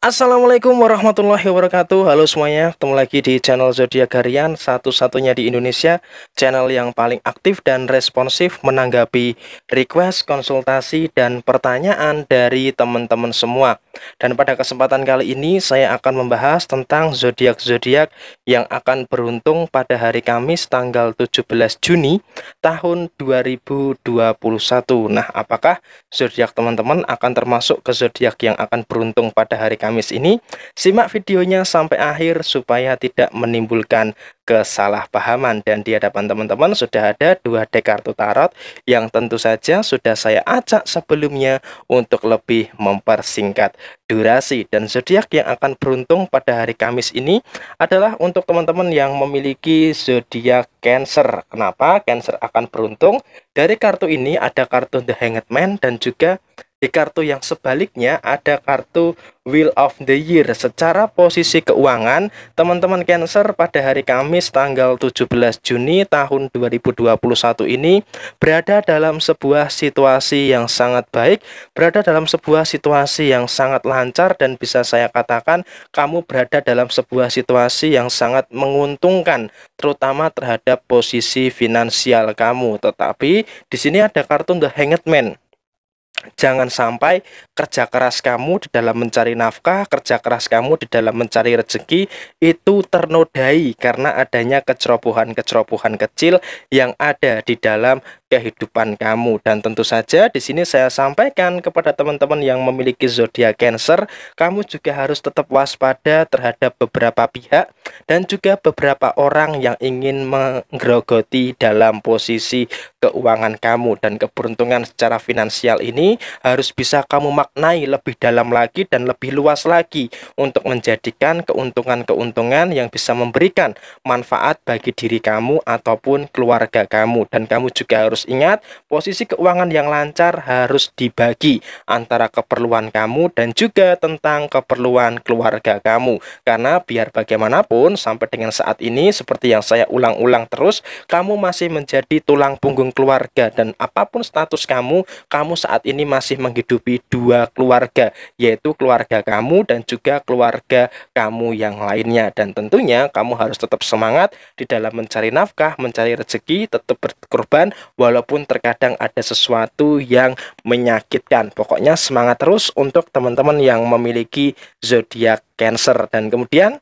Assalamualaikum warahmatullahi wabarakatuh Halo semuanya, ketemu lagi di channel Zodiac Harian Satu-satunya di Indonesia Channel yang paling aktif dan responsif Menanggapi request, konsultasi, dan pertanyaan dari teman-teman semua dan pada kesempatan kali ini saya akan membahas tentang zodiak-zodiak yang akan beruntung pada hari Kamis tanggal 17 Juni tahun 2021. Nah, apakah zodiak teman-teman akan termasuk ke zodiak yang akan beruntung pada hari Kamis ini? Simak videonya sampai akhir supaya tidak menimbulkan kesalahpahaman dan di hadapan teman-teman sudah ada dua deck kartu tarot yang tentu saja sudah saya acak sebelumnya untuk lebih mempersingkat durasi dan zodiak yang akan beruntung pada hari Kamis ini adalah untuk teman-teman yang memiliki zodiak Cancer. Kenapa Cancer akan beruntung? Dari kartu ini ada kartu The Hanged Man dan juga di kartu yang sebaliknya ada kartu Wheel of the Year. Secara posisi keuangan, teman-teman Cancer pada hari Kamis tanggal 17 Juni tahun 2021 ini berada dalam sebuah situasi yang sangat baik, berada dalam sebuah situasi yang sangat lancar dan bisa saya katakan kamu berada dalam sebuah situasi yang sangat menguntungkan terutama terhadap posisi finansial kamu. Tetapi di sini ada kartu The Hanged Man Jangan sampai kerja keras kamu di dalam mencari nafkah, kerja keras kamu di dalam mencari rezeki itu ternodai karena adanya kecerobohan-kecerobohan kecil yang ada di dalam kehidupan kamu. Dan tentu saja di sini saya sampaikan kepada teman-teman yang memiliki zodiak Cancer, kamu juga harus tetap waspada terhadap beberapa pihak dan juga beberapa orang yang ingin menggerogoti dalam posisi keuangan kamu dan keberuntungan secara finansial ini harus bisa kamu maknai lebih dalam lagi dan lebih luas lagi untuk menjadikan keuntungan-keuntungan yang bisa memberikan manfaat bagi diri kamu ataupun keluarga kamu dan kamu juga harus harus ingat, posisi keuangan yang lancar harus dibagi antara keperluan kamu dan juga tentang keperluan keluarga kamu. Karena biar bagaimanapun sampai dengan saat ini seperti yang saya ulang-ulang terus, kamu masih menjadi tulang punggung keluarga dan apapun status kamu, kamu saat ini masih menghidupi dua keluarga, yaitu keluarga kamu dan juga keluarga kamu yang lainnya. Dan tentunya kamu harus tetap semangat di dalam mencari nafkah, mencari rezeki, tetap ber berkorban walaupun terkadang ada sesuatu yang menyakitkan. Pokoknya semangat terus untuk teman-teman yang memiliki zodiak Cancer dan kemudian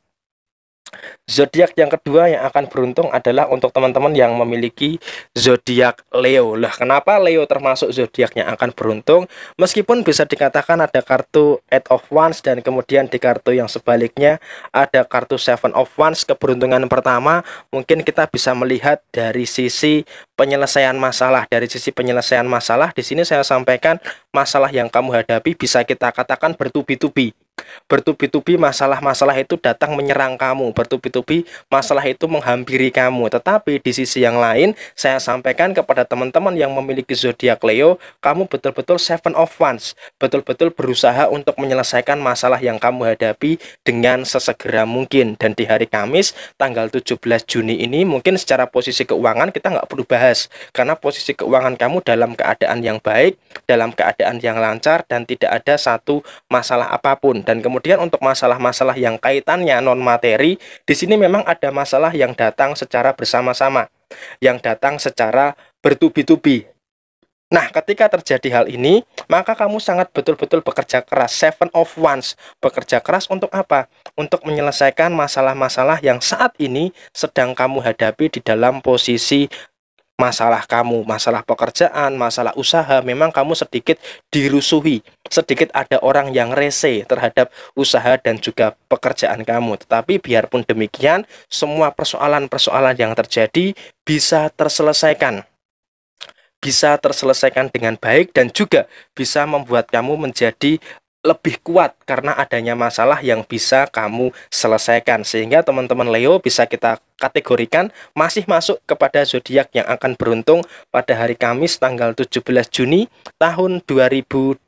Zodiak yang kedua yang akan beruntung adalah untuk teman-teman yang memiliki zodiak Leo. Lah, kenapa Leo termasuk zodiaknya akan beruntung? Meskipun bisa dikatakan ada kartu Eight of Wands dan kemudian di kartu yang sebaliknya ada kartu Seven of Wands. Keberuntungan pertama mungkin kita bisa melihat dari sisi penyelesaian masalah. Dari sisi penyelesaian masalah, di sini saya sampaikan masalah yang kamu hadapi bisa kita katakan bertubi-tubi bertubi-tubi masalah-masalah itu datang menyerang kamu, bertubi-tubi masalah itu menghampiri kamu. Tetapi di sisi yang lain, saya sampaikan kepada teman-teman yang memiliki zodiak Leo, kamu betul-betul seven of wands, betul-betul berusaha untuk menyelesaikan masalah yang kamu hadapi dengan sesegera mungkin. Dan di hari Kamis, tanggal 17 Juni ini mungkin secara posisi keuangan kita nggak perlu bahas karena posisi keuangan kamu dalam keadaan yang baik, dalam keadaan yang lancar dan tidak ada satu masalah apapun dan dan kemudian untuk masalah-masalah yang kaitannya non materi, di sini memang ada masalah yang datang secara bersama-sama, yang datang secara bertubi-tubi. Nah, ketika terjadi hal ini, maka kamu sangat betul-betul bekerja keras. Seven of ones, bekerja keras untuk apa? Untuk menyelesaikan masalah-masalah yang saat ini sedang kamu hadapi di dalam posisi masalah kamu, masalah pekerjaan, masalah usaha, memang kamu sedikit dirusuhi, sedikit ada orang yang rese terhadap usaha dan juga pekerjaan kamu. Tetapi biarpun demikian, semua persoalan-persoalan yang terjadi bisa terselesaikan. Bisa terselesaikan dengan baik dan juga bisa membuat kamu menjadi lebih kuat karena adanya masalah yang bisa kamu selesaikan sehingga teman-teman Leo bisa kita kategorikan masih masuk kepada zodiak yang akan beruntung pada hari Kamis tanggal 17 Juni tahun 2021.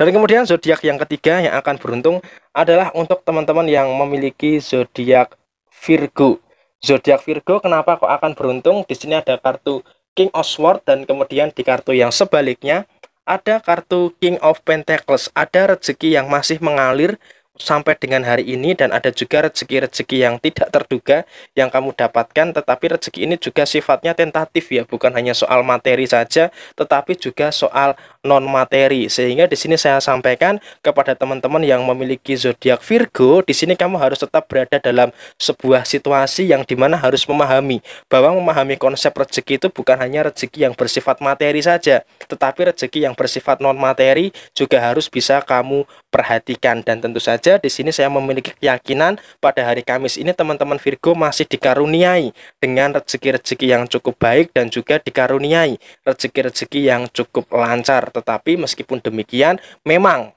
Dan kemudian zodiak yang ketiga yang akan beruntung adalah untuk teman-teman yang memiliki zodiak Virgo. Zodiak Virgo kenapa kok akan beruntung? Di sini ada kartu King of Swords dan kemudian di kartu yang sebaliknya ada kartu King of Pentacles, ada rezeki yang masih mengalir sampai dengan hari ini dan ada juga rezeki-rezeki yang tidak terduga yang kamu dapatkan tetapi rezeki ini juga sifatnya tentatif ya bukan hanya soal materi saja tetapi juga soal non materi sehingga di sini saya sampaikan kepada teman-teman yang memiliki zodiak Virgo di sini kamu harus tetap berada dalam sebuah situasi yang dimana harus memahami bahwa memahami konsep rezeki itu bukan hanya rezeki yang bersifat materi saja tetapi rezeki yang bersifat non materi juga harus bisa kamu perhatikan dan tentu saja saja di sini saya memiliki keyakinan pada hari Kamis ini teman-teman Virgo masih dikaruniai dengan rezeki-rezeki yang cukup baik dan juga dikaruniai rezeki-rezeki yang cukup lancar. Tetapi meskipun demikian memang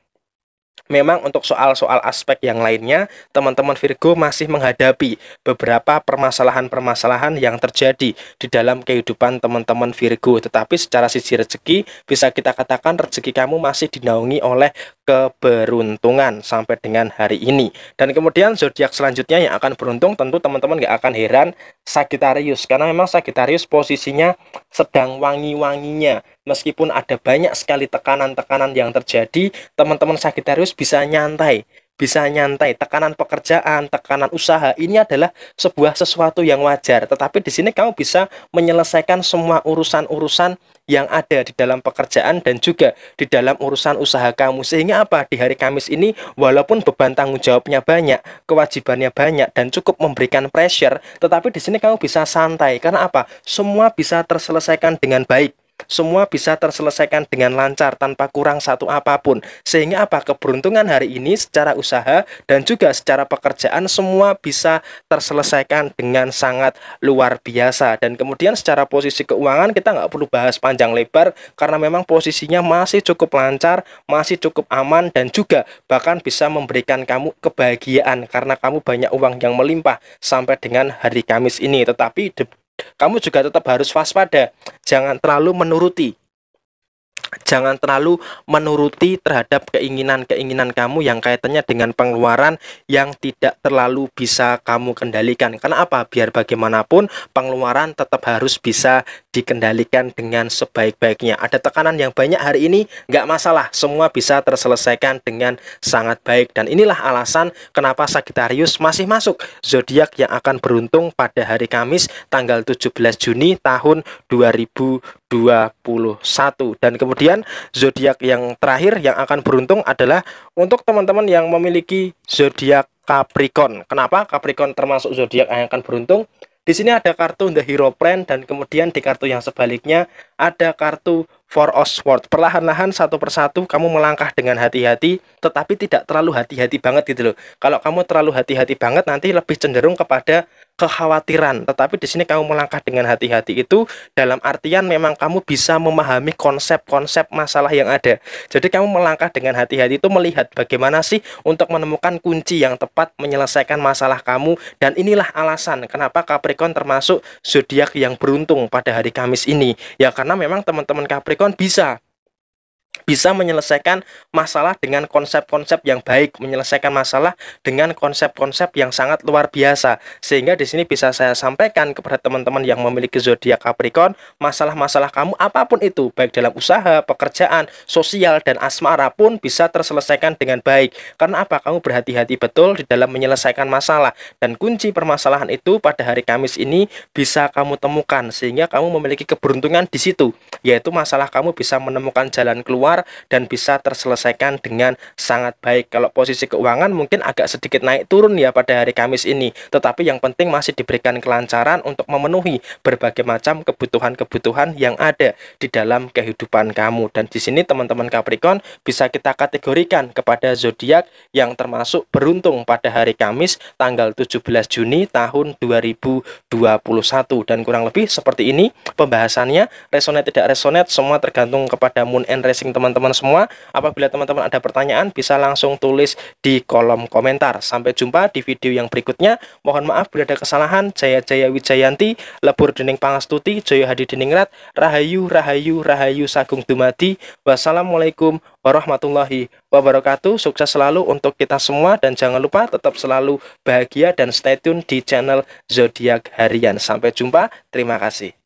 Memang untuk soal-soal aspek yang lainnya, teman-teman Virgo masih menghadapi beberapa permasalahan-permasalahan yang terjadi di dalam kehidupan teman-teman Virgo. Tetapi secara sisi rezeki, bisa kita katakan rezeki kamu masih dinaungi oleh keberuntungan sampai dengan hari ini. Dan kemudian zodiak selanjutnya yang akan beruntung tentu teman-teman gak akan heran Sagittarius karena memang Sagittarius posisinya sedang wangi-wanginya meskipun ada banyak sekali tekanan-tekanan yang terjadi, teman-teman Sagittarius bisa nyantai, bisa nyantai. Tekanan pekerjaan, tekanan usaha ini adalah sebuah sesuatu yang wajar. Tetapi di sini kamu bisa menyelesaikan semua urusan-urusan yang ada di dalam pekerjaan dan juga di dalam urusan usaha kamu. Sehingga apa? Di hari Kamis ini walaupun beban tanggung jawabnya banyak, kewajibannya banyak dan cukup memberikan pressure, tetapi di sini kamu bisa santai. Karena apa? Semua bisa terselesaikan dengan baik semua bisa terselesaikan dengan lancar tanpa kurang satu apapun. Sehingga apa? Keberuntungan hari ini secara usaha dan juga secara pekerjaan semua bisa terselesaikan dengan sangat luar biasa. Dan kemudian secara posisi keuangan kita nggak perlu bahas panjang lebar karena memang posisinya masih cukup lancar, masih cukup aman dan juga bahkan bisa memberikan kamu kebahagiaan karena kamu banyak uang yang melimpah sampai dengan hari Kamis ini. Tetapi kamu juga tetap harus waspada. Jangan terlalu menuruti jangan terlalu menuruti terhadap keinginan-keinginan kamu yang kaitannya dengan pengeluaran yang tidak terlalu bisa kamu kendalikan. Karena apa? Biar bagaimanapun pengeluaran tetap harus bisa dikendalikan dengan sebaik-baiknya. Ada tekanan yang banyak hari ini, nggak masalah. Semua bisa terselesaikan dengan sangat baik. Dan inilah alasan kenapa Sagittarius masih masuk zodiak yang akan beruntung pada hari Kamis tanggal 17 Juni tahun 2020. 2021 dan kemudian zodiak yang terakhir yang akan beruntung adalah untuk teman-teman yang memiliki zodiak Capricorn. Kenapa Capricorn termasuk zodiak yang akan beruntung? Di sini ada kartu The Hero Plan dan kemudian di kartu yang sebaliknya ada kartu For Oswald. Perlahan-lahan satu persatu kamu melangkah dengan hati-hati tetapi tidak terlalu hati-hati banget gitu loh. Kalau kamu terlalu hati-hati banget nanti lebih cenderung kepada kekhawatiran, tetapi di sini kamu melangkah dengan hati-hati itu dalam artian memang kamu bisa memahami konsep-konsep masalah yang ada. Jadi kamu melangkah dengan hati-hati itu melihat bagaimana sih untuk menemukan kunci yang tepat menyelesaikan masalah kamu dan inilah alasan kenapa Capricorn termasuk zodiak yang beruntung pada hari Kamis ini. Ya karena memang teman-teman Capricorn bisa bisa menyelesaikan masalah dengan konsep-konsep yang baik, menyelesaikan masalah dengan konsep-konsep yang sangat luar biasa. Sehingga di sini bisa saya sampaikan kepada teman-teman yang memiliki zodiak Capricorn, masalah-masalah kamu apapun itu, baik dalam usaha, pekerjaan, sosial dan asmara pun bisa terselesaikan dengan baik. Karena apa? Kamu berhati-hati betul di dalam menyelesaikan masalah dan kunci permasalahan itu pada hari Kamis ini bisa kamu temukan sehingga kamu memiliki keberuntungan di situ, yaitu masalah kamu bisa menemukan jalan keluar keluar dan bisa terselesaikan dengan sangat baik. Kalau posisi keuangan mungkin agak sedikit naik turun ya pada hari Kamis ini, tetapi yang penting masih diberikan kelancaran untuk memenuhi berbagai macam kebutuhan-kebutuhan yang ada di dalam kehidupan kamu. Dan di sini teman-teman Capricorn bisa kita kategorikan kepada zodiak yang termasuk beruntung pada hari Kamis tanggal 17 Juni tahun 2021 dan kurang lebih seperti ini pembahasannya resonate tidak resonate semua tergantung kepada moon and Rising teman teman teman-teman semua. Apabila teman-teman ada pertanyaan bisa langsung tulis di kolom komentar. Sampai jumpa di video yang berikutnya. Mohon maaf bila ada kesalahan. Jaya Jaya Wijayanti, Lebur Dening Pangastuti, Joyo Hadi Deningrat, Rahayu Rahayu Rahayu Sagung Dumadi. Wassalamualaikum warahmatullahi wabarakatuh. Sukses selalu untuk kita semua dan jangan lupa tetap selalu bahagia dan stay tune di channel Zodiak Harian. Sampai jumpa, terima kasih.